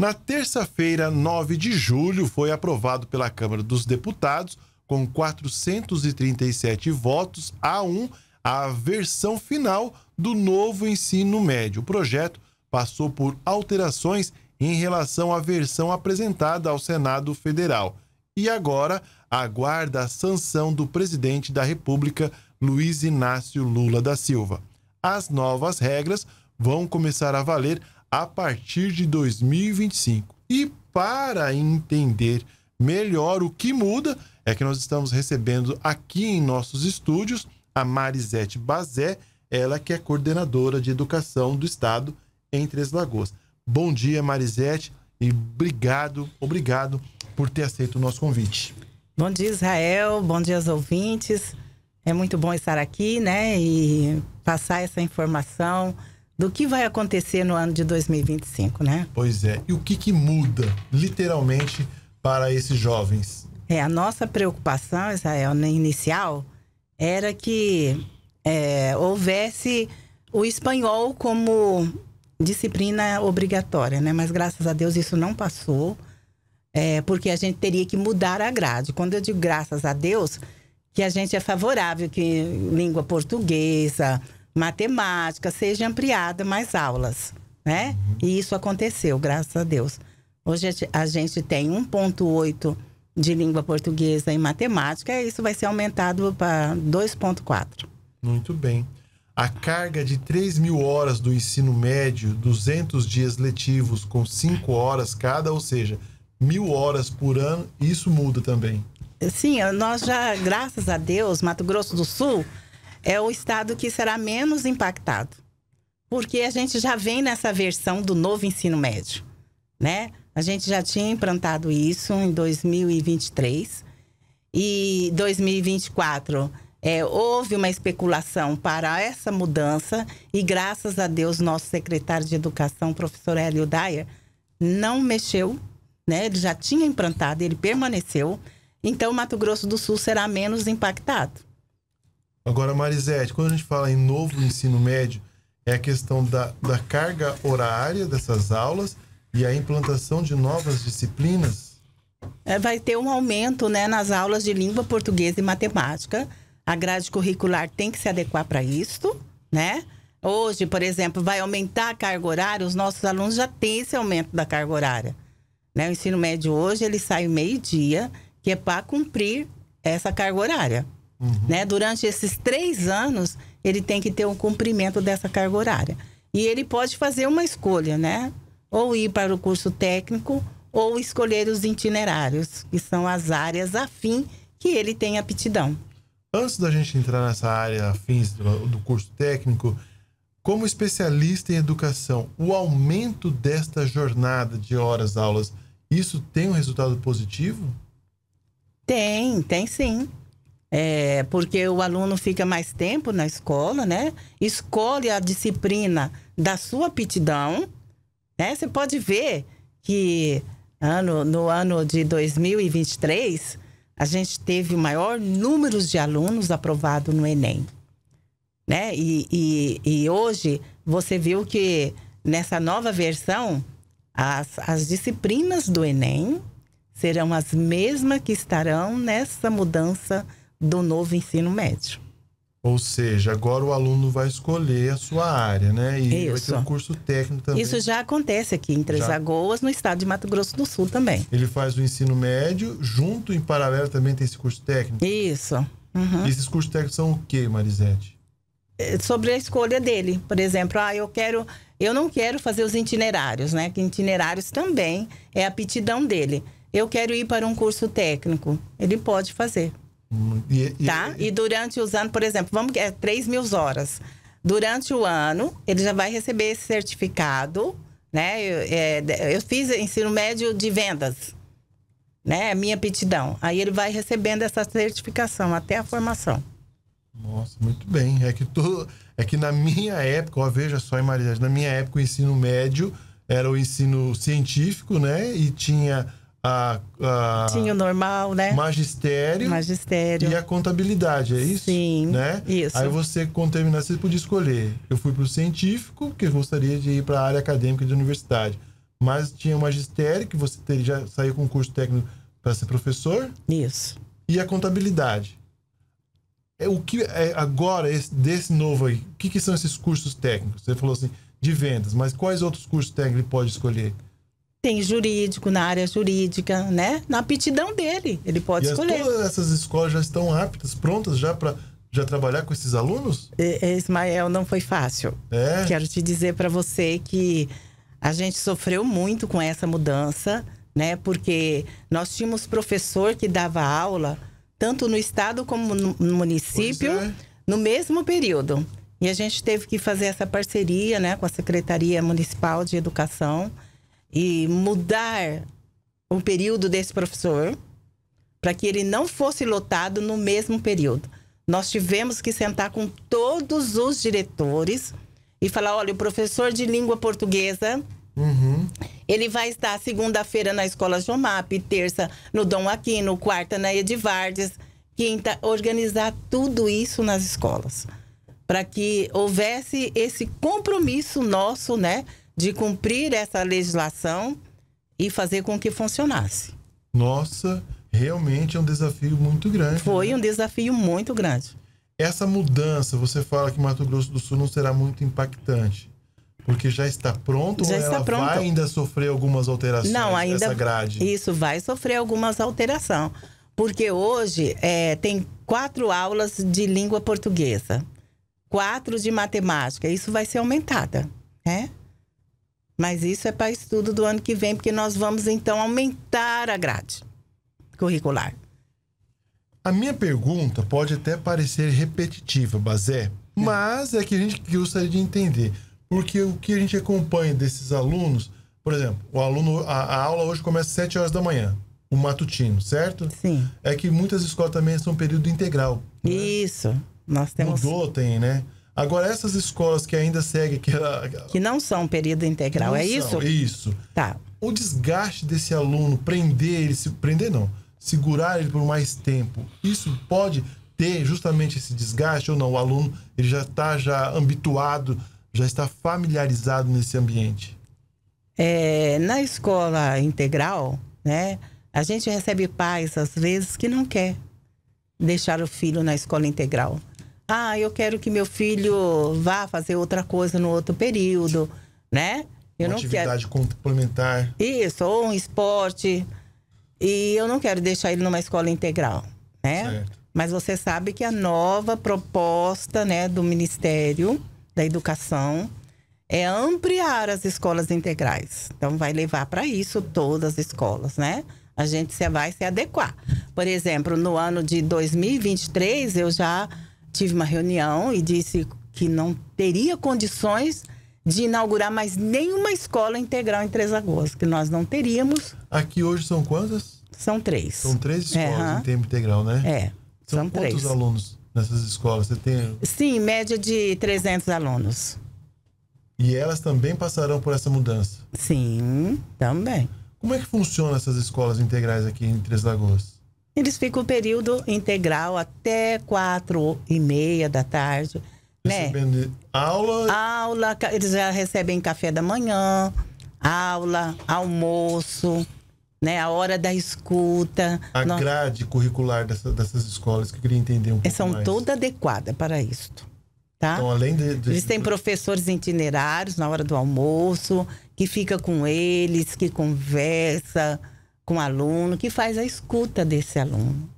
Na terça-feira, 9 de julho, foi aprovado pela Câmara dos Deputados, com 437 votos a 1, a versão final do novo ensino médio. O projeto passou por alterações em relação à versão apresentada ao Senado Federal. E agora aguarda a sanção do presidente da República, Luiz Inácio Lula da Silva. As novas regras vão começar a valer a partir de 2025. E para entender melhor o que muda, é que nós estamos recebendo aqui em nossos estúdios a Marisete Bazé, ela que é coordenadora de educação do estado em Três Lagoas. Bom dia, Marisete, e obrigado, obrigado por ter aceito o nosso convite. Bom dia, Israel. Bom dia aos ouvintes. É muito bom estar aqui, né? E passar essa informação do que vai acontecer no ano de 2025, né? Pois é. E o que, que muda, literalmente, para esses jovens? É, a nossa preocupação, Israel, na né, inicial, era que é, houvesse o espanhol como disciplina obrigatória, né? Mas graças a Deus isso não passou, é, porque a gente teria que mudar a grade. Quando eu digo graças a Deus, que a gente é favorável que língua portuguesa, matemática, seja ampliada mais aulas, né? E isso aconteceu, graças a Deus. Hoje a gente tem 1.8 de língua portuguesa e matemática, e isso vai ser aumentado para 2.4. Muito bem. A carga de 3 mil horas do ensino médio, 200 dias letivos com 5 horas cada, ou seja, mil horas por ano, isso muda também. Sim, nós já, graças a Deus, Mato Grosso do Sul é o estado que será menos impactado, porque a gente já vem nessa versão do novo ensino médio, né? A gente já tinha implantado isso em 2023 e 2024 é, houve uma especulação para essa mudança e graças a Deus nosso secretário de Educação, professor Hélio Dyer, não mexeu, né? Ele já tinha implantado, ele permaneceu. Então, Mato Grosso do Sul será menos impactado. Agora, Marisete, quando a gente fala em novo ensino médio, é a questão da, da carga horária dessas aulas e a implantação de novas disciplinas? É, vai ter um aumento né, nas aulas de língua portuguesa e matemática. A grade curricular tem que se adequar para isso, né? Hoje, por exemplo, vai aumentar a carga horária, os nossos alunos já têm esse aumento da carga horária. Né? O ensino médio hoje, ele sai meio-dia, que é para cumprir essa carga horária. Uhum. Né? Durante esses três anos, ele tem que ter um cumprimento dessa carga horária. E ele pode fazer uma escolha, né? Ou ir para o curso técnico ou escolher os itinerários, que são as áreas afim que ele tem aptidão. Antes da gente entrar nessa área afins do, do curso técnico, como especialista em educação, o aumento desta jornada de horas aulas, isso tem um resultado positivo? Tem, tem sim. É, porque o aluno fica mais tempo na escola, né? Escolhe a disciplina da sua aptidão, né? Você pode ver que ano, no ano de 2023 a gente teve o maior número de alunos aprovado no Enem, né? E, e, e hoje você viu que nessa nova versão as, as disciplinas do Enem serão as mesmas que estarão nessa mudança do novo ensino médio. Ou seja, agora o aluno vai escolher a sua área, né? E Isso. vai ter um curso técnico também. Isso já acontece aqui em Três Lagoas, no estado de Mato Grosso do Sul também. Ele faz o ensino médio, junto, em paralelo, também tem esse curso técnico? Isso. Uhum. esses cursos técnicos são o que, Marisete? É, sobre a escolha dele. Por exemplo, ah, eu quero. Eu não quero fazer os itinerários, né? Que itinerários também é a aptidão dele. Eu quero ir para um curso técnico. Ele pode fazer. E, e, tá? E, durante os anos, por exemplo, vamos é 3 mil horas. Durante o ano, ele já vai receber esse certificado, né? Eu, é, eu fiz ensino médio de vendas, né? Minha aptidão. Aí ele vai recebendo essa certificação até a formação. Nossa, muito bem. É que, tô, é que na minha época, ó, veja só, hein, Maria, na minha época o ensino médio era o ensino científico, né? E tinha a, a tinha o normal, né? Magistério, magistério e a contabilidade, é isso? Sim. Né? Isso. Aí você, quando terminasse, você podia escolher. Eu fui para o científico, porque eu gostaria de ir para a área acadêmica de universidade. Mas tinha o magistério, que você teria, já saiu com curso técnico para ser professor. Isso. E a contabilidade. É o que é agora esse, desse novo aí? O que, que são esses cursos técnicos? Você falou assim de vendas, mas quais outros cursos técnicos ele pode escolher? tem jurídico na área jurídica, né? Na aptidão dele, ele pode e escolher. As, todas essas escolas já estão aptas, prontas já para já trabalhar com esses alunos? Ismael, não foi fácil. É? Quero te dizer para você que a gente sofreu muito com essa mudança, né? Porque nós tínhamos professor que dava aula tanto no estado como no município é. no mesmo período. E a gente teve que fazer essa parceria, né, com a Secretaria Municipal de Educação e mudar o período desse professor para que ele não fosse lotado no mesmo período. Nós tivemos que sentar com todos os diretores e falar: olha, o professor de língua portuguesa. Uhum. Ele vai estar segunda-feira na escola Jomap, terça no Dom Aquino, quarta na Edivardes, quinta organizar tudo isso nas escolas para que houvesse esse compromisso nosso, né, de cumprir essa legislação e fazer com que funcionasse. Nossa, realmente é um desafio muito grande. Foi né? um desafio muito grande. Essa mudança, você fala que Mato Grosso do Sul não será muito impactante, Porque já está pronto já ou está ela pronto. vai ainda sofrer algumas alterações não, ainda, grade? Isso, vai sofrer algumas alterações. Porque hoje é, tem quatro aulas de língua portuguesa, quatro de matemática. Isso vai ser aumentada, né? Mas isso é para estudo do ano que vem, porque nós vamos então aumentar a grade curricular. A minha pergunta pode até parecer repetitiva, Bazé, mas é que a gente gostaria de entender. Porque o que a gente acompanha desses alunos, por exemplo, o aluno, a, a aula hoje começa às 7 horas da manhã, o matutino, certo? Sim. É que muitas escolas também são período integral. Né? Isso. Né? Nós temos. Mudou, tem, né? Agora, essas escolas que ainda seguem... Que, que não são período integral, é são, isso? Isso. Tá. O desgaste desse aluno, prender ele... Se, prender não. Segurar ele por mais tempo. Isso pode ter justamente esse desgaste ou não? O aluno ele já está já habituado, já está familiarizado nesse ambiente. É, na escola integral, né? A gente recebe pais, às vezes, que não quer deixar o filho na escola integral. Ah, eu quero que meu filho vá fazer outra coisa no outro período, né? Eu Uma não atividade quero... complementar. Isso, ou um esporte. E eu não quero deixar ele numa escola integral, né? Certo. Mas você sabe que a nova proposta, né, do Ministério da Educação é ampliar as escolas integrais. Então vai levar para isso todas as escolas, né? A gente vai se adequar. Por exemplo, no ano de 2023 eu já tive uma reunião e disse que não teria condições de inaugurar mais nenhuma escola integral em Três Lagoas, que nós não teríamos. Aqui hoje são quantas? São três. São três é, escolas uhum. em tempo integral, né? É, são, são três. Quantos alunos nessas escolas você tem? Sim, média de 300 alunos. E elas também passarão por essa mudança? Sim, também. Como é que funcionam essas escolas integrais aqui em Três Lagoas? Eles ficam o período integral até quatro e meia da tarde. Né? Recebendo né? aula? Aula, eles já recebem café da manhã, aula, almoço, né? A hora da escuta. A grade curricular dessa, dessas escolas, que eu queria entender um pouco São mais. toda adequada para isto. Tá? Então, além de, de... Eles têm professores itinerários na hora do almoço, que fica com eles, que conversa, com o aluno, que faz a escuta desse aluno.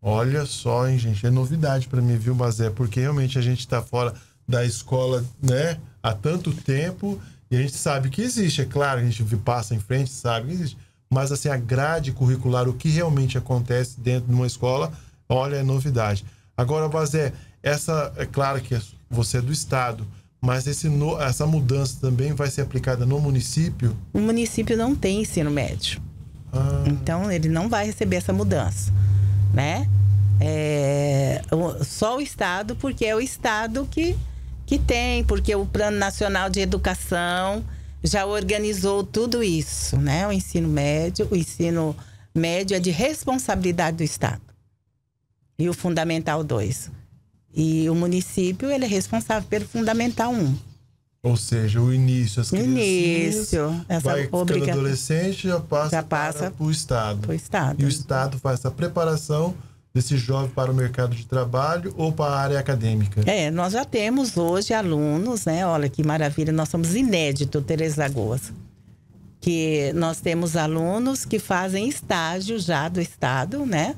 Olha só, hein, gente? É novidade para mim, viu, Mazé? Porque realmente a gente está fora da escola, né, há tanto tempo e a gente sabe que existe, é claro, a gente passa em frente, sabe que existe, mas assim, a grade curricular, o que realmente acontece dentro de uma escola, olha, é novidade. Agora, Bazé, essa, é claro que é você é do Estado, mas esse essa mudança também vai ser aplicada no município? O município não tem ensino médio. Ah. Então ele não vai receber essa mudança, né? É, só o Estado, porque é o Estado que, que tem, porque o Plano Nacional de Educação já organizou tudo isso, né? O ensino médio, o ensino médio é de responsabilidade do Estado. E o Fundamental 2. E o município, ele é responsável pelo Fundamental 1. Um. Ou seja, o início, as Início. Essa vai ficando adolescente, já passa, já passa para o Estado. estado. E o Estado faz essa preparação desse jovem para o mercado de trabalho ou para a área acadêmica? É, nós já temos hoje alunos, né? Olha que maravilha, nós somos inédito Tereza Lagoas. Que nós temos alunos que fazem estágio já do estado, né?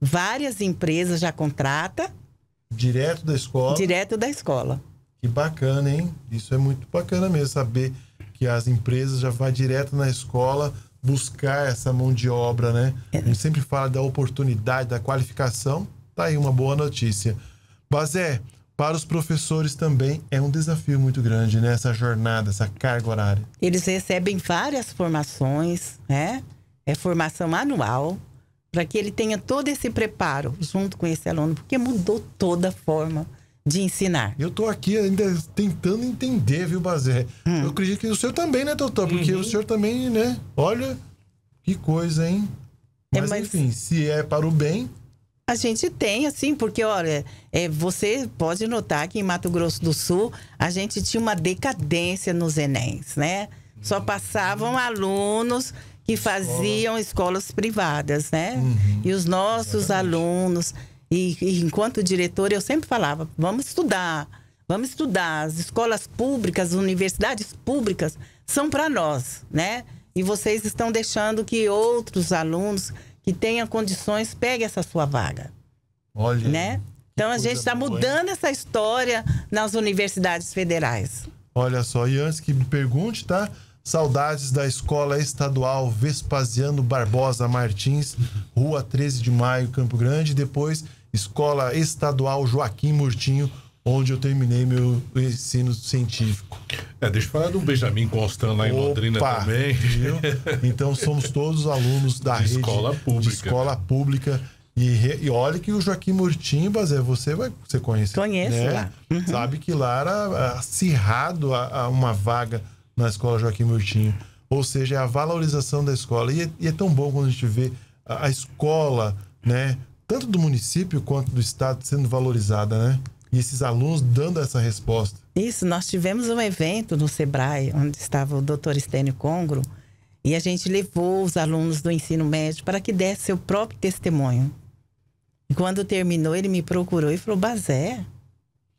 Várias empresas já contrata. Direto da escola. Direto da escola. Que bacana, hein? Isso é muito bacana mesmo, saber que as empresas já vão direto na escola buscar essa mão de obra, né? É. A gente sempre fala da oportunidade, da qualificação. Tá aí uma boa notícia. Bazé, para os professores também é um desafio muito grande, né? Essa jornada, essa carga horária. Eles recebem várias formações, né? É formação anual, para que ele tenha todo esse preparo junto com esse aluno, porque mudou toda a forma de ensinar? Eu estou aqui ainda tentando entender, viu, Bazé? Hum. Eu acredito que o senhor também, né, doutor? Porque uhum. o senhor também, né? Olha, que coisa, hein? É, mas, é, mas enfim, se é para o bem, a gente tem, assim, porque, olha, é, você pode notar que em Mato Grosso do Sul a gente tinha uma decadência nos Enems, né? Só uhum. passavam alunos que faziam escolas privadas, né? Uhum. E os nossos alunos e, e enquanto diretora, eu sempre falava: vamos estudar, vamos estudar. As escolas públicas, as universidades públicas são para nós, né? E vocês estão deixando que outros alunos que tenham condições peguem essa sua vaga. Olha. Né? Então a gente está mudando hein? essa história nas universidades federais. Olha só, e antes que me pergunte, tá? Saudades da Escola Estadual Vespasiano Barbosa Martins, Rua 13 de Maio, Campo Grande. Depois Escola Estadual Joaquim Murtinho, onde eu terminei meu ensino científico. É, deixa eu falar do Benjamin Constant lá em Opa, Londrina também. Viu? Então somos todos alunos da de rede escola pública. escola pública. E, e olha que o Joaquim Murtinho, Bazé, você vai você conhece. Conheço né? lá. Uhum. Sabe que lá era ah, acirrado a, a, uma vaga na escola Joaquim Murtinho. Ou seja, é a valorização da escola. E é, e é tão bom quando a gente vê a, a escola, né? tanto do município quanto do estado sendo valorizada, né? E esses alunos dando essa resposta. Isso, nós tivemos um evento no Sebrae, onde estava o doutor Estênio Congro, e a gente levou os alunos do ensino médio para que desse seu próprio testemunho. E quando terminou, ele me procurou e falou: Bazé,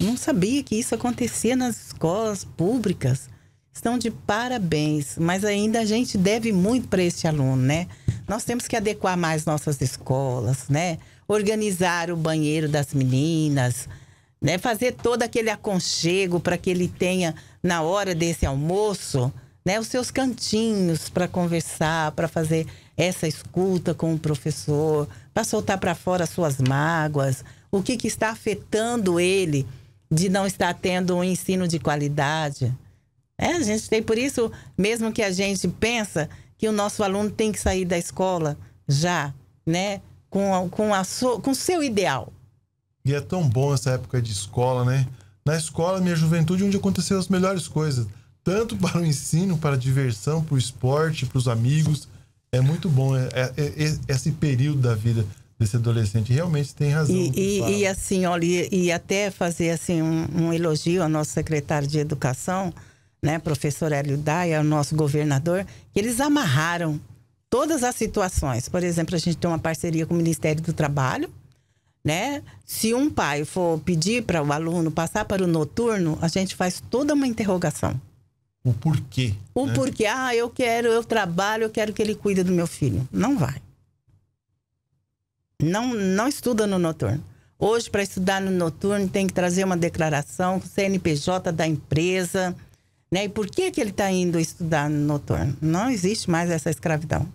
não sabia que isso acontecia nas escolas públicas. Estão de parabéns, mas ainda a gente deve muito para este aluno, né? Nós temos que adequar mais nossas escolas, né? organizar o banheiro das meninas, né? Fazer todo aquele aconchego para que ele tenha na hora desse almoço, né, os seus cantinhos para conversar, para fazer essa escuta com o professor, para soltar para fora suas mágoas, o que, que está afetando ele de não estar tendo um ensino de qualidade. É, a gente tem por isso mesmo que a gente pensa que o nosso aluno tem que sair da escola já, né, com, a, com, a so, com o seu ideal. E é tão bom essa época de escola, né? Na escola, minha juventude, onde aconteceram as melhores coisas. Tanto para o ensino, para a diversão, para o esporte, para os amigos. É muito bom é, é, é, é esse período da vida desse adolescente. Realmente tem razão. E, e, e assim, olha, e, e, até fazer assim um, um, elogio ao nosso secretário de Educação, né, professor Hélio Daia, ao nosso governador, que eles amarraram todas as situações. Por exemplo, a gente tem uma parceria com o Ministério do Trabalho, né? Se um pai for pedir para o aluno passar para o noturno, a gente faz toda uma interrogação. O porquê? O né? porquê. Ah, eu quero, eu trabalho, eu quero que ele cuide do meu filho. Não vai. Não, não estuda no noturno. Hoje, para estudar no noturno, tem que trazer uma declaração com o CNPJ da empresa. Né? E por que, que ele está indo estudar no noturno? Não existe mais essa escravidão.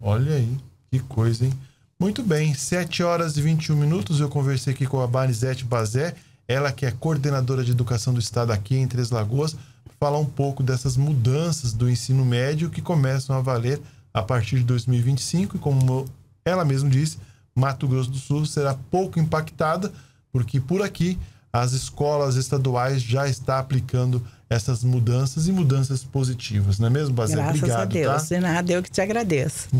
Olha aí, que coisa, hein? Muito bem, 7 horas e 21 minutos. Eu conversei aqui com a Barizete Bazé, ela que é coordenadora de educação do estado aqui em Três Lagoas, falar um pouco dessas mudanças do ensino médio que começam a valer a partir de 2025 e como ela mesma disse, Mato Grosso do Sul será pouco impactada, porque por aqui as escolas estaduais já estão aplicando essas mudanças e mudanças positivas, não é mesmo, Bazé? Graças Obrigado, a Deus, tá? de nada, eu que te agradeço.